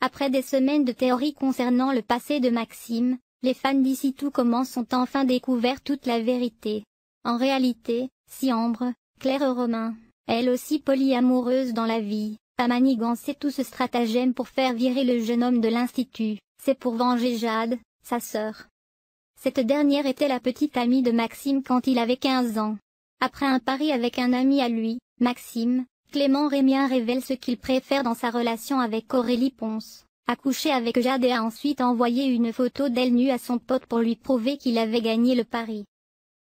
Après des semaines de théories concernant le passé de Maxime, les fans d'ici tout commencent ont enfin découvert toute la vérité. En réalité, si Ambre, Claire Romain, elle aussi amoureuse dans la vie, a manigancé tout ce stratagème pour faire virer le jeune homme de l'Institut, c'est pour venger Jade, sa sœur. Cette dernière était la petite amie de Maxime quand il avait 15 ans. Après un pari avec un ami à lui, Maxime, Clément Rémien révèle ce qu'il préfère dans sa relation avec Aurélie Ponce. Accouché avec Jade et a ensuite envoyé une photo d'elle nue à son pote pour lui prouver qu'il avait gagné le pari.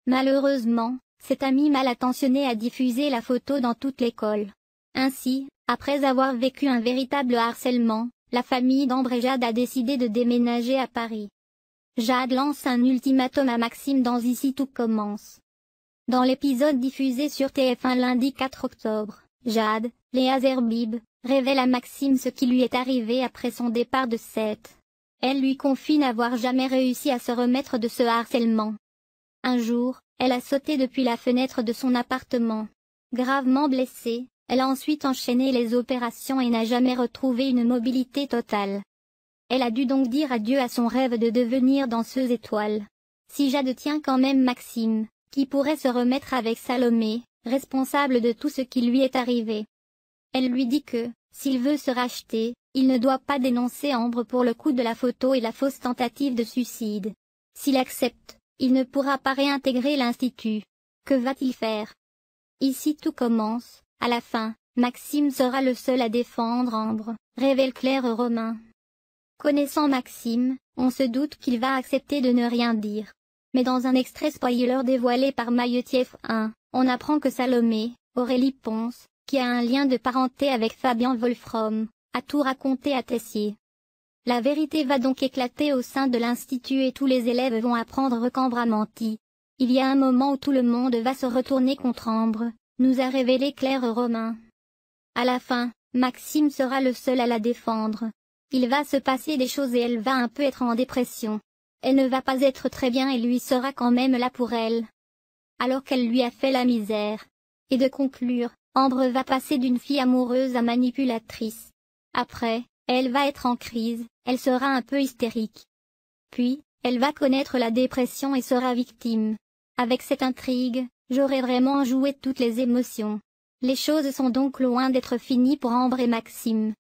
Malheureusement, cet ami mal attentionné a diffusé la photo dans toute l'école. Ainsi, après avoir vécu un véritable harcèlement, la famille d'Ambre et Jade a décidé de déménager à Paris. Jade lance un ultimatum à Maxime dans Ici tout commence. Dans l'épisode diffusé sur TF1 lundi 4 octobre, Jade, Léa Zerbib, révèle à Maxime ce qui lui est arrivé après son départ de Seth. Elle lui confie n'avoir jamais réussi à se remettre de ce harcèlement. Un jour, elle a sauté depuis la fenêtre de son appartement. Gravement blessée, elle a ensuite enchaîné les opérations et n'a jamais retrouvé une mobilité totale. Elle a dû donc dire adieu à son rêve de devenir danseuse étoile. Si Jade tient quand même Maxime, qui pourrait se remettre avec Salomé, responsable de tout ce qui lui est arrivé. Elle lui dit que, s'il veut se racheter, il ne doit pas dénoncer Ambre pour le coup de la photo et la fausse tentative de suicide. S'il accepte, il ne pourra pas réintégrer l'Institut. Que va-t-il faire Ici tout commence, à la fin, Maxime sera le seul à défendre Ambre, révèle Claire Romain. Connaissant Maxime, on se doute qu'il va accepter de ne rien dire. Mais dans un extrait spoiler dévoilé par Mayotief 1, on apprend que Salomé, Aurélie Ponce, qui a un lien de parenté avec Fabien Wolfram, a tout raconté à Tessier. La vérité va donc éclater au sein de l'Institut et tous les élèves vont apprendre qu'Ambre a menti. Il y a un moment où tout le monde va se retourner contre Ambre, nous a révélé Claire Romain. À la fin, Maxime sera le seul à la défendre. Il va se passer des choses et elle va un peu être en dépression. Elle ne va pas être très bien et lui sera quand même là pour elle. Alors qu'elle lui a fait la misère. Et de conclure, Ambre va passer d'une fille amoureuse à manipulatrice. Après, elle va être en crise, elle sera un peu hystérique. Puis, elle va connaître la dépression et sera victime. Avec cette intrigue, j'aurai vraiment joué toutes les émotions. Les choses sont donc loin d'être finies pour Ambre et Maxime.